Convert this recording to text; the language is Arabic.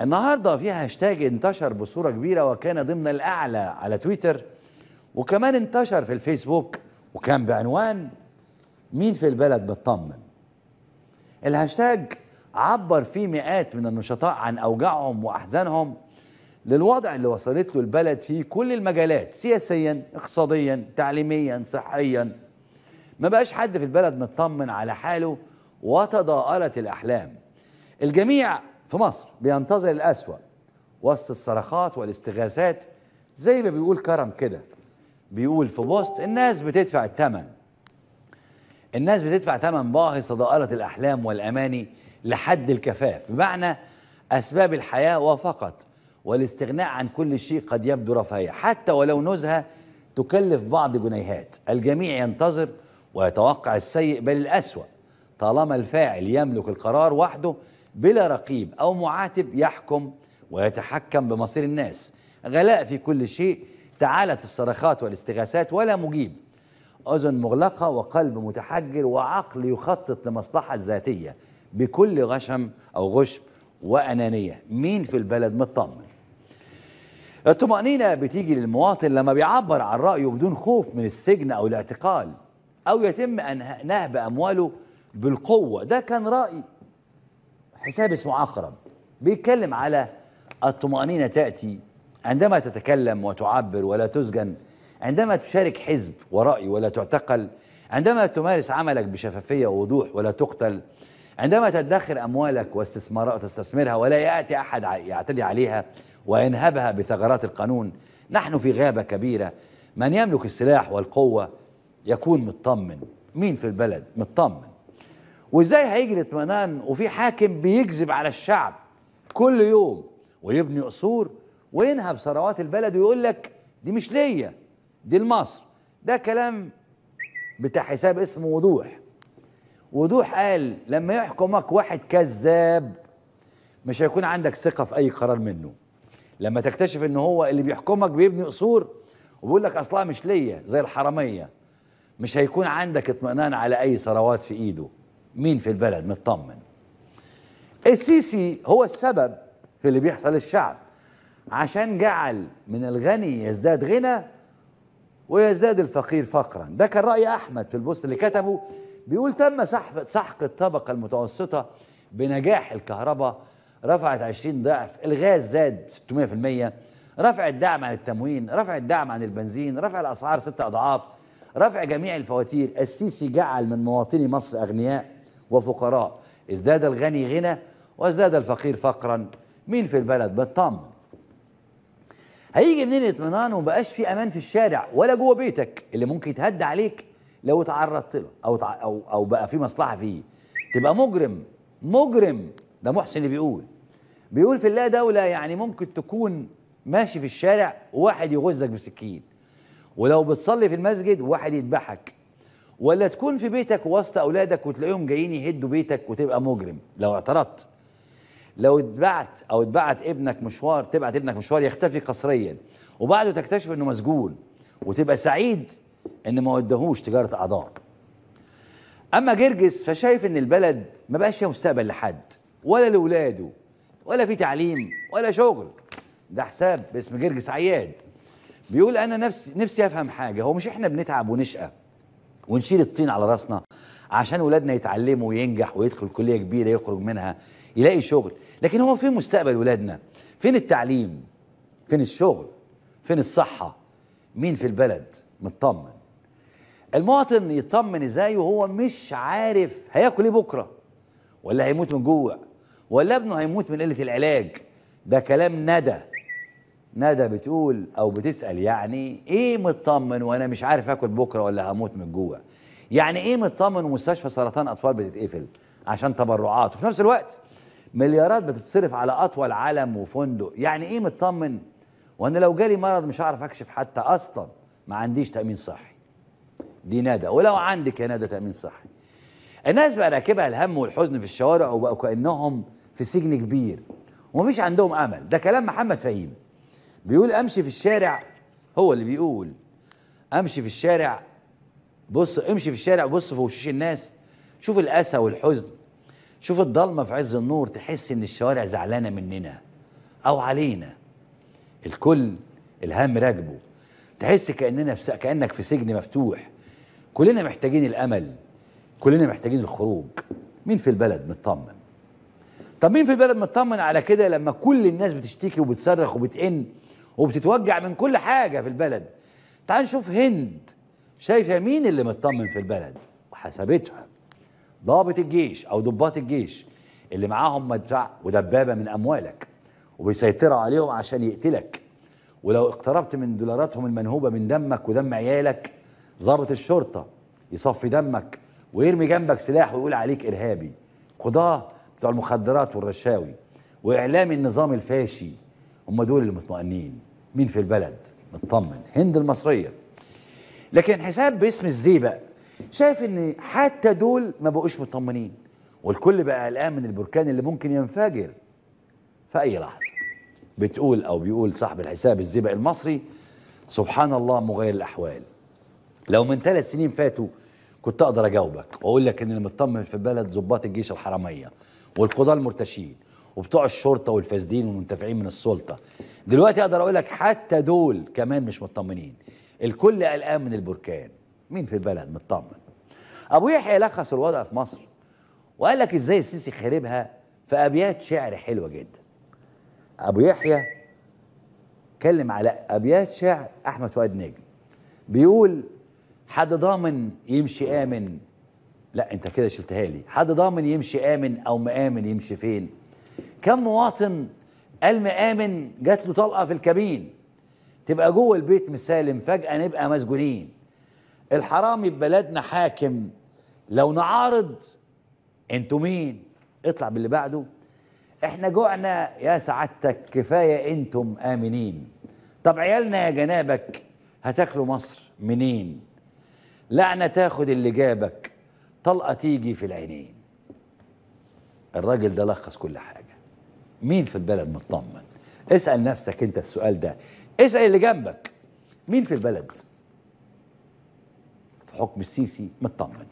النهارده في هاشتاج انتشر بصوره كبيره وكان ضمن الاعلى على تويتر وكمان انتشر في الفيسبوك وكان بعنوان مين في البلد بتطمن الهاشتاج عبر فيه مئات من النشطاء عن اوجاعهم واحزانهم للوضع اللي وصلت له البلد في كل المجالات سياسيا اقتصاديا تعليميا صحيا ما بقاش حد في البلد مطمن على حاله وتضاءلت الاحلام الجميع في مصر بينتظر الأسوأ وسط الصرخات والاستغاثات زي ما بيقول كرم كده بيقول في بوست الناس بتدفع الثمن الناس بتدفع ثمن باهظ تضاءلت الأحلام والأماني لحد الكفاف بمعنى أسباب الحياة وفقط والاستغناء عن كل شيء قد يبدو رفاهية حتى ولو نزهة تكلف بعض جنيهات الجميع ينتظر ويتوقع السيء بل الأسوأ طالما الفاعل يملك القرار وحده بلا رقيب أو معاتب يحكم ويتحكم بمصير الناس غلاء في كل شيء تعالت الصرخات والاستغاثات ولا مجيب أذن مغلقة وقلب متحجر وعقل يخطط لمصلحة ذاتية بكل غشم أو غشب وأنانية مين في البلد مطمن الطمأنينة بتيجي للمواطن لما بيعبر عن رأيه بدون خوف من السجن أو الاعتقال أو يتم أنهاء نهب أمواله بالقوة ده كان رأي حساب اسمه عقرب بيتكلم على الطمأنينة تأتي عندما تتكلم وتعبر ولا تسجن عندما تشارك حزب ورأي ولا تعتقل عندما تمارس عملك بشفافية ووضوح ولا تقتل عندما تدخر أموالك واستثمار وتستثمرها ولا يأتي أحد يعتدي عليها وينهبها بثغرات القانون نحن في غابة كبيرة من يملك السلاح والقوة يكون مطمن مين في البلد مطمن وازاي هيجي الاطمئنان وفي حاكم بيكذب على الشعب كل يوم ويبني قصور وينهب ثروات البلد ويقول لك دي مش ليا دي لمصر ده كلام بتاع حساب اسمه وضوح وضوح قال لما يحكمك واحد كذاب مش هيكون عندك ثقة في أي قرار منه لما تكتشف ان هو اللي بيحكمك بيبني قصور وبيقول لك اصلها مش ليا زي الحراميه مش هيكون عندك اطمئنان على اي ثروات في ايده مين في البلد مطمن السيسي هو السبب في اللي بيحصل للشعب عشان جعل من الغني يزداد غنى ويزداد الفقير فقرا ده كان رأي أحمد في البوست اللي كتبه بيقول تم سحق الطبقة المتوسطة بنجاح الكهرباء رفعت 20 ضعف الغاز زاد 600% رفع الدعم عن التموين رفع الدعم عن البنزين رفع الأسعار ست أضعاف رفع جميع الفواتير السيسي جعل من مواطني مصر أغنياء وفقراء ازداد الغني غنى وازداد الفقير فقرا مين في البلد بتطمن هيجي منين اطمئنان ومبقاش في امان في الشارع ولا جوه بيتك اللي ممكن يتهدى عليك لو اتعرضت له او تع... او او بقى في مصلحه فيه تبقى مجرم مجرم ده محسن اللي بيقول بيقول في الله دوله يعني ممكن تكون ماشي في الشارع وواحد يغزك بسكين ولو بتصلي في المسجد وواحد يذبحك ولا تكون في بيتك وسط أولادك وتلاقيهم جايين يهدوا بيتك وتبقى مجرم لو اعترضت لو اتبعت أو اتبعت ابنك مشوار تبعت ابنك مشوار يختفي قسريا وبعده تكتشف أنه مسجون وتبقى سعيد أن ما ودهوش تجارة أعضاء أما جرجس فشايف أن البلد ما بقاش فيها مستقبل لحد ولا لاولاده ولا في تعليم ولا شغل ده حساب باسم جرجس عياد بيقول انا نفسي نفسي افهم حاجه هو مش احنا بنتعب ونشقى ونشيل الطين على راسنا عشان ولادنا يتعلموا وينجح ويدخل كليه كبيره يخرج منها يلاقي شغل لكن هو فين مستقبل ولادنا فين التعليم فين الشغل فين الصحه مين في البلد مطمن المواطن يطمن ازاي وهو مش عارف هياكل ايه بكره ولا هيموت من جوع ولا ابنه هيموت من قله العلاج ده كلام ندى ندى بتقول او بتسال يعني ايه مطمن وانا مش عارف اكل بكره ولا هموت من جوع يعني ايه مطمن ومستشفى سرطان اطفال بتتقفل عشان تبرعات وفي نفس الوقت مليارات بتتصرف على اطول علم وفندق يعني ايه مطمن وانا لو جالي مرض مش هعرف اكشف حتى اصلا ما عنديش تامين صحي دي ندى ولو عندك يا ندى تامين صحي الناس بقى راكبها الهم والحزن في الشوارع وبقوا كانهم في سجن كبير ومفيش عندهم امل ده كلام محمد فهيم بيقول امشي في الشارع هو اللي بيقول امشي في الشارع بص امشي في الشارع بص في وشوش الناس شوف الاسى والحزن شوف الضلمه في عز النور تحس ان الشوارع زعلانه مننا او علينا الكل الهم راكبه تحس كاننا في كانك في سجن مفتوح كلنا محتاجين الامل كلنا محتاجين الخروج مين في البلد مطمن طب مين في البلد مطمن على كده لما كل الناس بتشتكي وبتصرخ وبتئن وبتتوجع من كل حاجه في البلد تعال نشوف هند شايفه مين اللي مطمن في البلد وحسبتها ضابط الجيش او ضباط الجيش اللي معاهم مدفع ودبابه من اموالك وبيسيطروا عليهم عشان يقتلك ولو اقتربت من دولاراتهم المنهوبه من دمك ودم عيالك ضابط الشرطه يصفي دمك ويرمي جنبك سلاح ويقول عليك ارهابي قضاه بتوع المخدرات والرشاوي واعلامي النظام الفاشي هم دول المطمئنين مين في البلد مطمن هند المصرية لكن حساب باسم الزي بقى شايف ان حتى دول ما بقوش مطمنين والكل بقى قلقان من البركان اللي ممكن ينفجر في اي لحظه بتقول او بيقول صاحب الحساب الزبق المصري سبحان الله مغير الاحوال لو من ثلاث سنين فاتوا كنت اقدر اجاوبك واقول لك ان اللي مطمن في البلد ظباط الجيش الحراميه والقضاه المرتشين وبتوع الشرطه والفاسدين والمنتفعين من السلطه دلوقتي اقدر اقول لك حتى دول كمان مش مطمنين الكل قلقان من البركان مين في البلد مطمن ابو يحيى لخص الوضع في مصر وقال لك ازاي السيسي خربها في ابيات شعر حلوه جدا ابو يحيى كلم على ابيات شعر احمد فؤاد نجم بيقول حد ضامن يمشي امن لا انت كده شلتها لي حد ضامن يمشي امن او مآمن يمشي فين كم مواطن مآمن جات له طلقه في الكابين تبقى جوه البيت مسالم فجاه نبقى مسجونين الحرامي في بلدنا حاكم لو نعارض انتوا مين اطلع باللي بعده احنا جوعنا يا سعادتك كفايه انتم امنين طب عيالنا يا جنابك هتاكلوا مصر منين لعنه تاخد اللي جابك طلقه تيجي في العينين الراجل ده لخص كل حاجه مين في البلد مطمن اسال نفسك انت السؤال ده اسال اللي جنبك مين في البلد في حكم السيسي مطمن